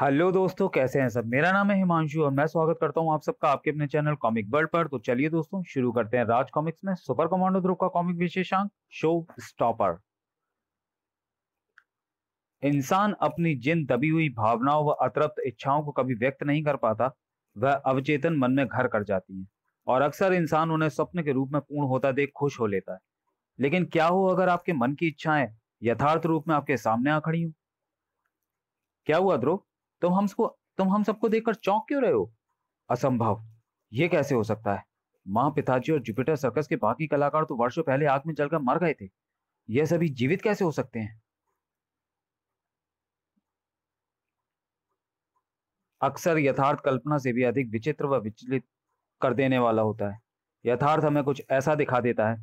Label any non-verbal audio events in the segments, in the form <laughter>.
Hello दोस्तों कैसे हैं सब मेरा नाम है हिमांशु और मैं स्वागत करता हूं आप सबका आपके अपने चैनल कॉमिक वर्ल्ड पर तो चलिए दोस्तों शुरू करते हैं राज कॉमिक्स में सुपर कमांडो ध्रुव का कॉमिक विशेषांक शो स्टॉपर इंसान अपनी जिन दबी हुई भावनाओं व अतृप्त इच्छाओं को कभी व्यक्त नहीं कर पाता वह अवचेतन मन में घर कर जाती है और अक्सर इंसान उन्हें स्वप्न के रूप में पूर्ण होता देख खुश हो लेता है लेकिन क्या हो अगर आपके मन की इच्छाएं यथार्थ रूप में आपके सामने आ खड़ी हो क्या हुआ ध्रुव तुम सबको तुम हम सबको देखकर चौंक क्यों रहे हो असंभव ये कैसे हो सकता है माँ पिताजी और जुपिटर सर्कस के बाकी कलाकार तो वर्षों पहले आग में जलकर मर गए थे ये सभी जीवित कैसे हो सकते हैं अक्सर यथार्थ कल्पना से भी अधिक विचित्र व विचलित कर देने वाला होता है यथार्थ हमें कुछ ऐसा दिखा देता है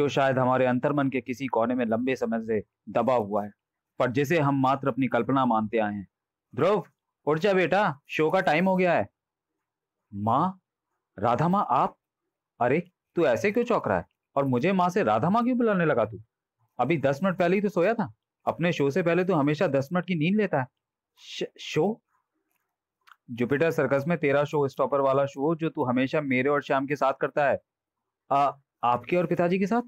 जो शायद हमारे अंतर्मन के किसी कोने में लंबे समय से दबा हुआ है पर जिसे हम मात्र अपनी कल्पना मानते आए हैं ध्रुव उठ जा बेटा शो का टाइम हो गया है माँ राधा माँ आप अरे तू ऐसे क्यों चौक रहा है और मुझे माँ से राधा माँ क्यों बुलाने लगा तू अभी दस मिनट पहले ही तो सोया था अपने शो से पहले तो हमेशा दस मिनट की नींद लेता है श, शो जुपिटर सर्कस में तेरा शो स्टॉपर वाला शो जो तू हमेशा मेरे और श्याम के साथ करता है आ, आपके और पिताजी के साथ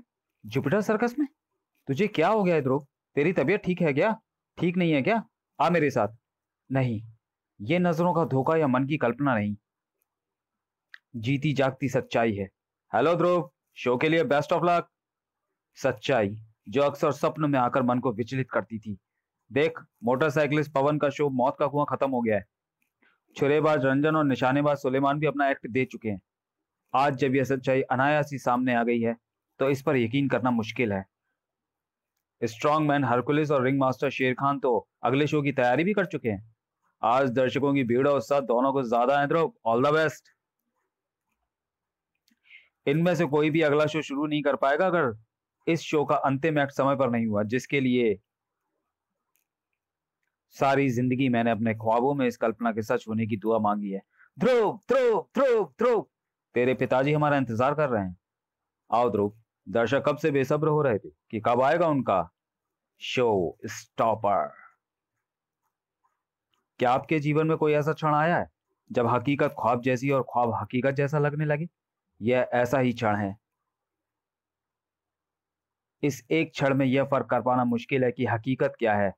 जुपिटर सर्कस में तुझे क्या हो गया है ध्रुव तेरी तबीयत ठीक है क्या ठीक नहीं है क्या आ मेरे साथ नहीं ये नजरों का धोखा या मन की कल्पना नहीं जीती जागती सच्चाई है हेलो ध्रुव शो के लिए बेस्ट ऑफ लक सच्चाई जो अक्सर स्वप्न में आकर मन को विचलित करती थी देख मोटरसाइकिलिस्ट पवन का शो मौत का कुआं खत्म हो गया है छुरेबाज रंजन और निशानेबाज सुलेमान भी अपना एक्ट दे चुके हैं आज जब यह सच्चाई अनायास ही सामने आ गई है तो इस पर यकीन करना मुश्किल है स्ट्रांग मैन हरकुलिस और रिंग मास्टर शेर खान तो अगले शो की तैयारी भी कर चुके हैं आज दर्शकों की भीड़ और उत्साह दोनों को ज्यादा है तो ऑल द बेस्ट इनमें से कोई भी अगला शो शुरू नहीं कर पाएगा अगर इस शो का अंतिम एक्ट समय पर नहीं हुआ जिसके लिए सारी जिंदगी मैंने अपने ख्वाबों में इस कल्पना के सच होने की दुआ मांगी है ध्रुव ध्रुव ध्रुव ध्रुव तेरे पिताजी हमारा इंतजार कर रहे हैं आओ ध्रुव दर्शक कब से बेसब्र हो रहे थे कि कब आएगा उनका शो स्टॉपर क्या आपके जीवन में कोई ऐसा क्षण आया है जब हकीकत ख्वाब जैसी और ख्वाब हकीकत जैसा लगने लगे यह ऐसा ही क्षण है इस एक क्षण में यह फर्क कर पाना मुश्किल है कि हकीकत क्या है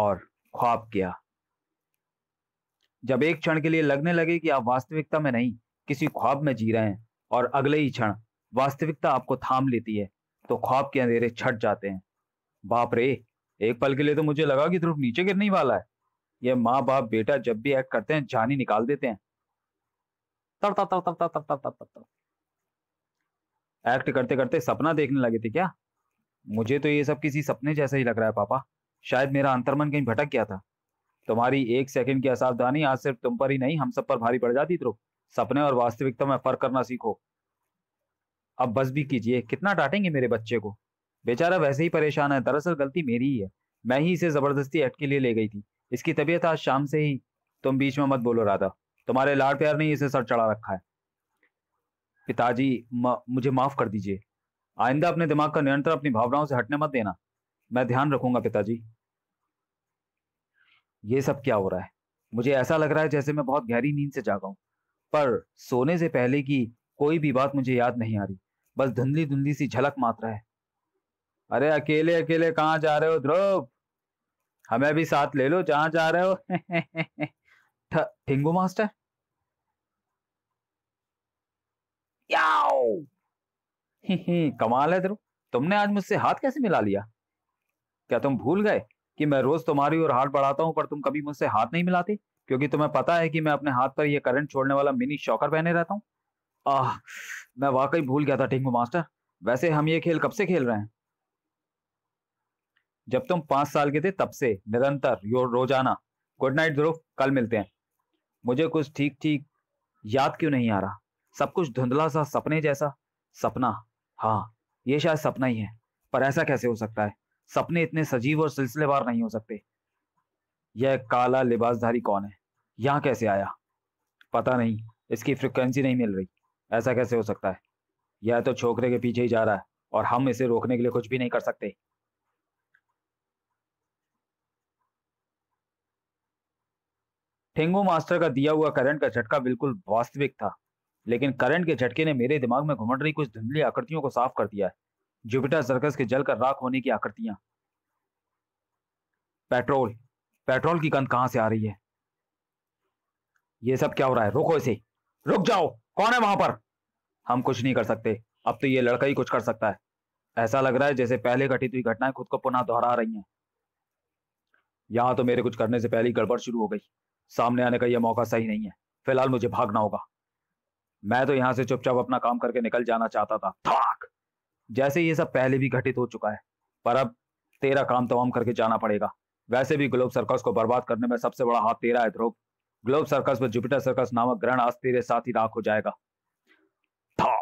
और ख्वाब क्या जब एक क्षण के लिए लगने लगे कि आप वास्तविकता में नहीं किसी ख्वाब में जी रहे हैं और अगले ही क्षण वास्तविकता आपको थाम लेती है तो ख्वाब के अंधेरे छट जाते हैं बाप रे एक पल के लिए तो मुझे लगा कि ध्रुव नीचे गिरने वाला है ये माँ बाप बेटा जब भी एक्ट करते हैं जानी निकाल देते हैं तड़ता तड़ तड़ता तड़ तड़ तड़ तड़ एक्ट करते करते सपना देखने लगे थे क्या मुझे तो ये सब किसी सपने जैसा ही लग रहा है पापा शायद मेरा अंतर्मन कहीं भटक गया था तुम्हारी एक सेकंड की असावधानी आज सिर्फ तुम पर ही नहीं हम सब पर भारी पड़ जाती ध्रुव तो। सपने और वास्तविकता में फर्क करना सीखो अब बस भी कीजिए कितना डांटेंगे मेरे बच्चे को बेचारा वैसे ही परेशान है दरअसल गलती मेरी ही है मैं ही इसे जबरदस्ती एक्ट के लिए ले गई थी इसकी तबीयत आज शाम से ही तुम बीच में मत बोलो राधा तुम्हारे लाड़ प्यार ने इसे सर चढ़ा रखा है पिताजी मुझे माफ कर दीजिए आइंदा अपने दिमाग का नियंत्रण अपनी भावनाओं से हटने मत देना मैं ध्यान रखूंगा पिताजी ये सब क्या हो रहा है मुझे ऐसा लग रहा है जैसे मैं बहुत गहरी नींद से जागा हूं पर सोने से पहले की कोई भी बात मुझे याद नहीं आ रही बस धुंधली धुंधली सी झलक मात्रा है अरे अकेले अकेले कहाँ जा रहे हो ध्रुव हमें भी साथ ले लो जहां जा रहे हो <laughs> ठिंगू मास्टर <laughs> कमाल है ध्रुव तुमने आज मुझसे हाथ कैसे मिला लिया क्या तुम भूल गए कि मैं रोज तुम्हारी ओर हाथ बढ़ाता हूं पर तुम कभी मुझसे हाथ नहीं मिलाती क्योंकि तुम्हें पता है कि मैं अपने हाथ पर यह करंट छोड़ने वाला मिनी शॉकर पहने रहता हूँ आह मैं वाकई भूल गया था टिंगू मास्टर वैसे हम ये खेल कब से खेल रहे हैं जब तुम पांच साल के थे तब से निरंतर योर रोजाना गुड नाइट ध्रुव कल मिलते हैं मुझे कुछ ठीक ठीक याद क्यों नहीं आ रहा सब कुछ धुंधला सा सपने जैसा सपना हाँ ये शायद सपना ही है पर ऐसा कैसे हो सकता है सपने इतने सजीव और सिलसिलेवार नहीं हो सकते यह काला लिबासधारी कौन है यहाँ कैसे आया पता नहीं इसकी फ्रिक्वेंसी नहीं मिल रही ऐसा कैसे हो सकता है यह तो छोकरे के पीछे ही जा रहा है और हम इसे रोकने के लिए कुछ भी नहीं कर सकते ठेंगू मास्टर का दिया हुआ करंट का झटका बिल्कुल वास्तविक था लेकिन करंट के झटके ने मेरे दिमाग में घुमट रही कुछ धुंधली आकृतियों को साफ कर दिया है जुपिटर सर्कस के जल कर राख होने की आकृतियां पेट्रोल पेट्रोल की गंध कहां से आ रही है यह सब क्या हो रहा है रोको इसे रुक जाओ कौन है वहां पर हम कुछ नहीं कर सकते अब तो ये लड़का ही कुछ कर सकता है ऐसा लग रहा है जैसे पहले घटित हुई घटनाएं खुद को पुनः दोहरा रही हैं यहां तो मेरे कुछ करने से पहले ही गड़बड़ शुरू हो गई सामने आने का यह मौका सही नहीं है फिलहाल मुझे भागना होगा मैं तो यहां से चुपचाप अपना काम करके निकल जाना चाहता था थाक जैसे ये सब पहले भी घटित हो चुका है पर अब तेरा काम तमाम करके जाना पड़ेगा वैसे भी ग्लोब सर्कस को बर्बाद करने में सबसे बड़ा हाथ तेरा है ध्रुव ग्लोब सर्कस में जुपिटर सर्कस नामक ग्रहण आज तेरे साथ ही राख हो जाएगा था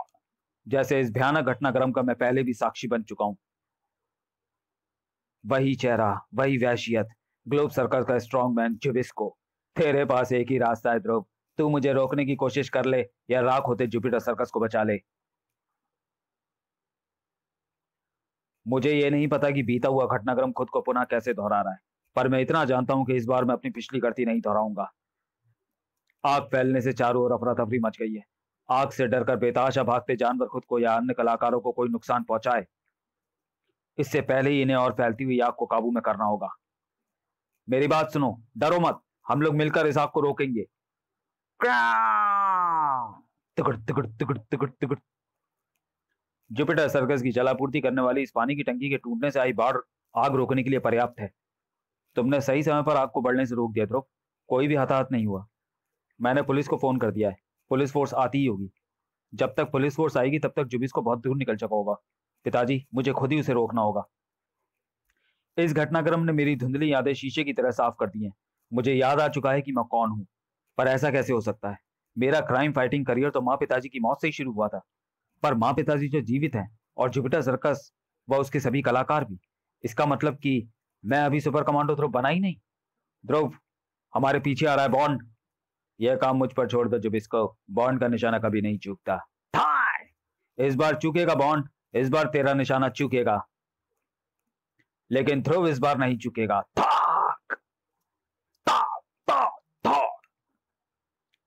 जैसे इस भयानक घटनाक्रम का मैं पहले भी साक्षी बन चुका हूं वही चेहरा वही वैशियत ग्लोब सर्कस का स्ट्रॉन्ग मैन जुबिस्को तेरे पास एक ही रास्ता है ध्रुव तू मुझे रोकने की कोशिश कर ले या राख होते जुपिटर सर्कस को बचा ले मुझे ये नहीं पता कि बीता हुआ घटनाक्रम खुद को पुनः कैसे दोहरा रहा है पर मैं इतना जानता हूं कि इस बार मैं अपनी पिछली गलती नहीं दोहराऊंगा आग फैलने से चारों ओर अफरा तफरी मच गई है आग से डरकर बेताशा भागते जानवर खुद को या अन्य कलाकारों को कोई नुकसान पहुंचाए इससे पहले ही इन्हें और फैलती हुई आग को काबू में करना होगा मेरी बात सुनो डरो मत हम लोग मिलकर आग को रोकेंगे तिकड़ तिकड़ तिकड़ तिकड़ तिकड़ जुपिटर सर्कस की जलापूर्ति करने वाली इस पानी की टंकी के टूटने से आई बाढ़ आग रोकने के लिए पर्याप्त है तुमने सही समय पर आग को बढ़ने से रोक दिया ध्रुव कोई भी हताहत नहीं हुआ मैंने पुलिस को फोन कर दिया है पुलिस फोर्स आती ही होगी जब तक पुलिस फोर्स आएगी तब तक जुबिस को बहुत दूर निकल चुका होगा पिताजी मुझे खुद ही उसे रोकना होगा इस घटनाक्रम ने मेरी धुंधली यादें शीशे की तरह साफ कर दी हैं मुझे याद आ चुका है कि मैं कौन हूं पर ऐसा कैसे हो सकता है मेरा क्राइम फाइटिंग करियर तो माँ पिताजी की मौत से ही शुरू हुआ था पर माँ पिताजी जो जीवित हैं और जुपिटर सर्कस व उसके सभी कलाकार भी इसका मतलब कि मैं अभी सुपर कमांडो ध्रुव बना ही नहीं ध्रुव हमारे पीछे आ रहा है बॉन्ड यह काम मुझ पर छोड़ दो जब इसको बॉन्ड का निशाना कभी नहीं चूकता इस बार चूकेगा बॉन्ड इस बार तेरा निशाना चूकेगा लेकिन ध्रुव इस बार नहीं चूकेगा था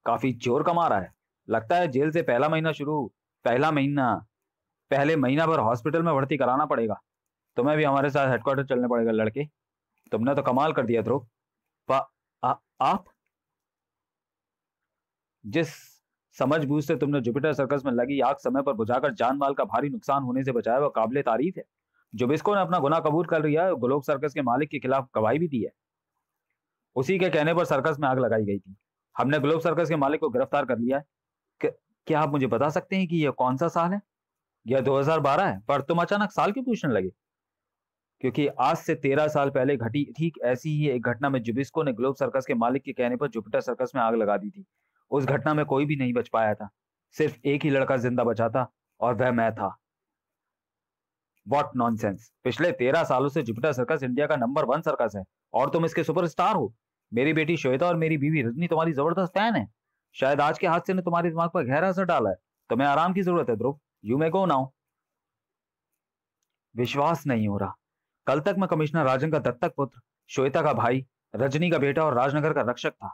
काफी जोर कमा रहा है लगता है जेल से पहला महीना शुरू पहला महीना पहले महीना भर हॉस्पिटल में भर्ती कराना पड़ेगा तुम्हें भी हमारे साथ हेडक्वार्टर चलने पड़ेगा लड़के तुमने तो कमाल कर दिया ध्रुव आप जिस बूझ से तुमने जुपिटर सर्कस में लगी आग समय पर बुझाकर जान माल का भारी नुकसान होने से बचाया वह काबिल तारीफ है जुबिस्को ने अपना गुना कबूल कर लिया है गोलोक सर्कस के मालिक के खिलाफ गवाही भी दी है उसी के कहने पर सर्कस में आग लगाई गई थी हमने ग्लोब सर्कस के मालिक को गिरफ्तार कर लिया है क्या आप मुझे बता सकते हैं कि यह कौन सा साल है यह 2012 है पर तुम अचानक साल क्यों पूछने लगे क्योंकि आज से तेरह साल पहले घटी ठीक ऐसी ही एक घटना में जुबिस्को ने ग्लोब सर्कस के मालिक के कहने पर जुपिटर सर्कस में आग लगा दी थी उस घटना में कोई भी नहीं बच पाया था सिर्फ एक ही लड़का जिंदा बचा था और वह मैं था वॉट नॉन पिछले तेरह सालों से जुपिटर सर्कस इंडिया का नंबर वन सर्कस है और तुम इसके सुपरस्टार हो मेरी बेटी श्वेता और मेरी बीवी रजनी तुम्हारी जबरदस्त फैन है शायद आज के हादसे ने तुम्हारे दिमाग पर गहरा असर डाला है तुम्हें आराम की जरूरत है ध्रुव यू मे गो नाउ विश्वास नहीं हो रहा कल तक मैं कमिश्नर राजन का दत्तक पुत्र श्वेता का भाई रजनी का बेटा और राजनगर का रक्षक था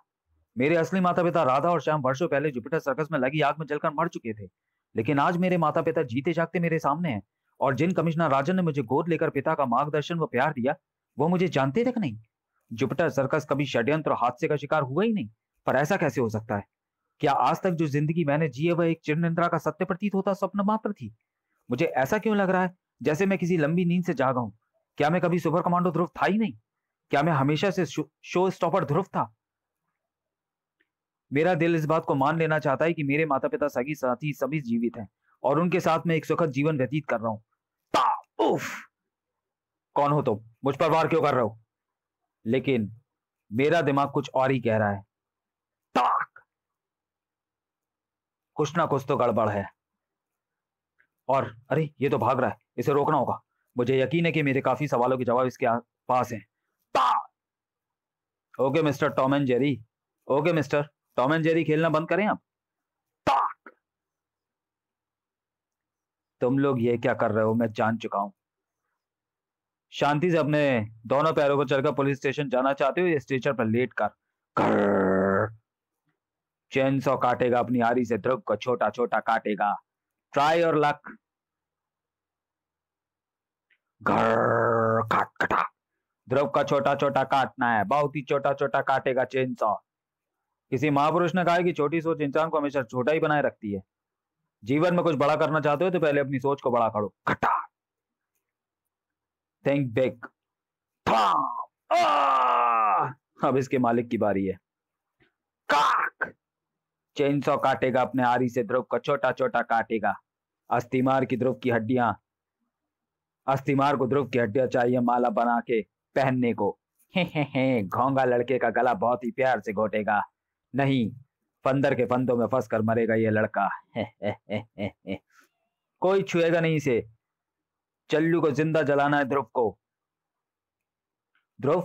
मेरे असली माता पिता राधा और श्याम वर्षों पहले जुपिटर सर्कस में लगी आग में जलकर मर चुके थे लेकिन आज मेरे माता पिता जीते जागते मेरे सामने हैं और जिन कमिश्नर राजन ने मुझे गोद लेकर पिता का मार्गदर्शन व प्यार दिया वो मुझे जानते तक नहीं जुपिटर सर्कस कभी षड्यंत्र हादसे का शिकार हुआ ही नहीं पर ऐसा कैसे हो सकता है क्या आज तक जो जिंदगी मैंने है वह एक चिर का सत्य प्रतीत होता स्वप्न मात्र थी मुझे ऐसा क्यों लग रहा है जैसे मैं किसी लंबी नींद से जागा हूं क्या मैं कभी सुपर कमांडो ध्रुव था ही नहीं क्या मैं हमेशा से शो, शो स्टॉपर ध्रुव था मेरा दिल इस बात को मान लेना चाहता है कि मेरे माता पिता सगी साथी सभी जीवित हैं और उनके साथ मैं एक सुखद जीवन व्यतीत कर रहा हूं कौन हो तुम तो? मुझ पर वार क्यों कर रहे हो लेकिन मेरा दिमाग कुछ और ही कह रहा है ताक कुछ ना कुछ तो गड़बड़ है और अरे ये तो भाग रहा है इसे रोकना होगा मुझे यकीन है कि मेरे काफी सवालों के जवाब इसके पास हैं okay mister Tom and Jerry okay mister Tom and Jerry खेलना बंद करें आप ताक तुम लोग ये क्या कर रहे हो मैं जान चुका हूं शांति से अपने दोनों पैरों को चलकर पुलिस स्टेशन जाना चाहते हो या स्टेशन पर लेट कर चैन सौ काटेगा अपनी आरी से ध्रुव को छोटा छोटा काटेगा ट्राई और लक काट कटा ध्रुव का छोटा छोटा काटना है बहुत ही छोटा छोटा काटेगा चैन सौ किसी महापुरुष ने कहा है कि छोटी सोच इंसान को हमेशा छोटा ही बनाए रखती है जीवन में कुछ बड़ा करना चाहते हो तो पहले अपनी सोच को बड़ा करो कटा थिंक बिग ah! अब इसके मालिक की बारी है काक चेन सौ काटेगा अपने आरी से ध्रुव का छोटा छोटा काटेगा अस्थिमार की ध्रुव की हड्डियां अस्थिमार को ध्रुव की हड्डियां चाहिए माला बना के पहनने को हे हे हे घोंगा लड़के का गला बहुत ही प्यार से घोटेगा नहीं फंदर के फंदों में फंस कर मरेगा ये लड़का हे हे हे हे कोई छुएगा नहीं इसे चल्लू को जिंदा जलाना है ध्रुव को ध्रुव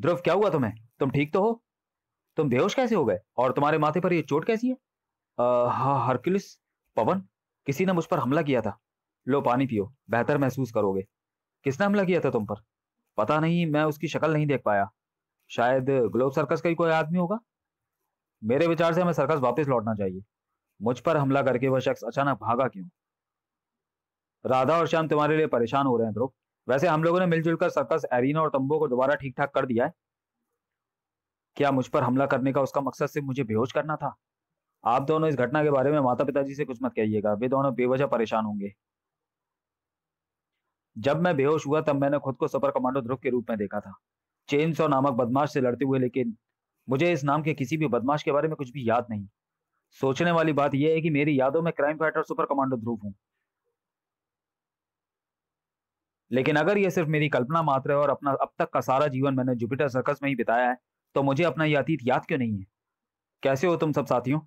ध्रुव क्या हुआ तुम्हें तुम ठीक तो हो तुम बेहोश कैसे हो गए और तुम्हारे माथे पर यह चोट कैसी है हाँ हरक्यूलिस पवन किसी ने मुझ पर हमला किया था लो पानी पियो बेहतर महसूस करोगे किसने हमला किया था तुम पर पता नहीं मैं उसकी शक्ल नहीं देख पाया शायद ग्लोब सर्कस का ही कोई आदमी होगा मेरे विचार से हमें सर्कस वापस लौटना चाहिए मुझ पर हमला करके वह शख्स अचानक भागा क्यों राधा और श्याम तुम्हारे लिए परेशान हो रहे हैं ध्रुव वैसे हम लोगों ने मिलजुल कर सर्कस एरिना और तंबू को दोबारा ठीक ठाक कर दिया है क्या मुझ पर हमला करने का उसका मकसद सिर्फ मुझे बेहोश करना था आप दोनों इस घटना के बारे में माता पिताजी से कुछ मत कहिएगा वे दोनों बेवजह परेशान होंगे जब मैं बेहोश हुआ तब मैंने खुद को सुपर कमांडो ध्रुव के रूप में देखा था चेन्स और नामक बदमाश से लड़ते हुए लेकिन मुझे इस नाम के किसी भी बदमाश के बारे में कुछ भी याद नहीं सोचने वाली बात यह है कि मेरी यादों में crime fighter super commando Dhruv हूँ लेकिन अगर ये सिर्फ मेरी कल्पना मात्र है और अपना अब तक का सारा जीवन मैंने जुपिटर सर्कस में ही बिताया है तो मुझे अपना यह अतीत याद क्यों नहीं है कैसे हो तुम सब साथियों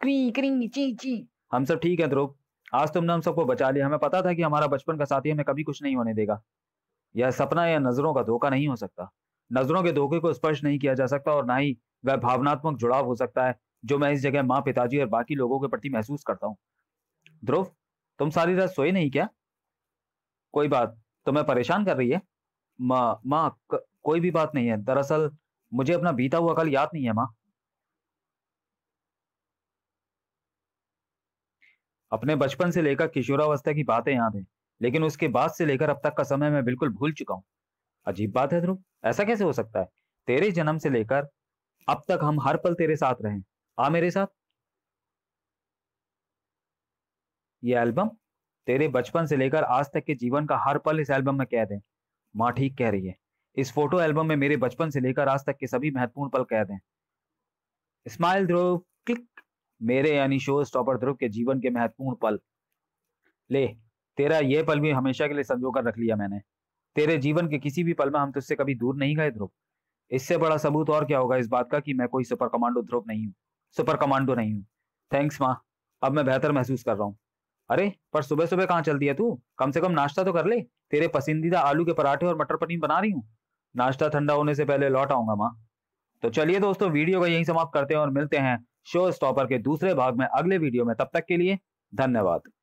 क्री क्री ची ची हम सब ठीक है ध्रुव आज तुमने हम सबको बचा लिया हमें पता था कि हमारा बचपन का साथी हमें कभी कुछ नहीं होने देगा यह सपना या नजरों का धोखा नहीं हो सकता नजरों के धोखे को स्पर्श नहीं किया जा सकता और ना ही वह भावनात्मक जुड़ाव हो सकता है जो मैं इस जगह माँ पिताजी और बाकी लोगों के प्रति महसूस करता हूँ ध्रुव तुम सारी रात सोए नहीं क्या कोई बात तुम्हें तो परेशान कर रही है माँ माँ कोई भी बात नहीं है दरअसल मुझे अपना बीता हुआ कल याद नहीं है माँ अपने बचपन से लेकर किशोरावस्था की बातें याद हैं लेकिन उसके बाद से लेकर अब तक का समय मैं बिल्कुल भूल चुका हूँ अजीब बात है ध्रुव ऐसा कैसे हो सकता है तेरे जन्म से लेकर अब तक हम हर पल तेरे साथ रहे आ मेरे साथ ये एल्बम तेरे बचपन से लेकर आज तक के जीवन का हर पल इस एल्बम में कैद है माँ ठीक कह रही है इस फोटो एल्बम में मेरे बचपन से लेकर आज तक के सभी महत्वपूर्ण पल कैद हैं स्माइल ध्रुव क्लिक मेरे यानी शो स्टॉपर ध्रुव के जीवन के महत्वपूर्ण पल ले तेरा यह पल भी हमेशा के लिए संजो कर रख लिया मैंने तेरे जीवन के किसी भी पल में हम तुझसे कभी दूर नहीं गए ध्रुव इससे बड़ा सबूत और क्या होगा इस बात का कि मैं कोई सुपर कमांडो ध्रुव नहीं हूँ सुपर कमांडो नहीं हूँ थैंक्स माँ अब मैं बेहतर महसूस कर रहा हूँ अरे पर सुबह सुबह कहाँ चल दिया तू कम से कम नाश्ता तो कर ले तेरे पसंदीदा आलू के पराठे और मटर पनीर बना रही हूँ नाश्ता ठंडा होने से पहले लौट आऊंगा माँ तो चलिए दोस्तों वीडियो का यही समाप्त करते हैं और मिलते हैं शो स्टॉपर के दूसरे भाग में अगले वीडियो में तब तक के लिए धन्यवाद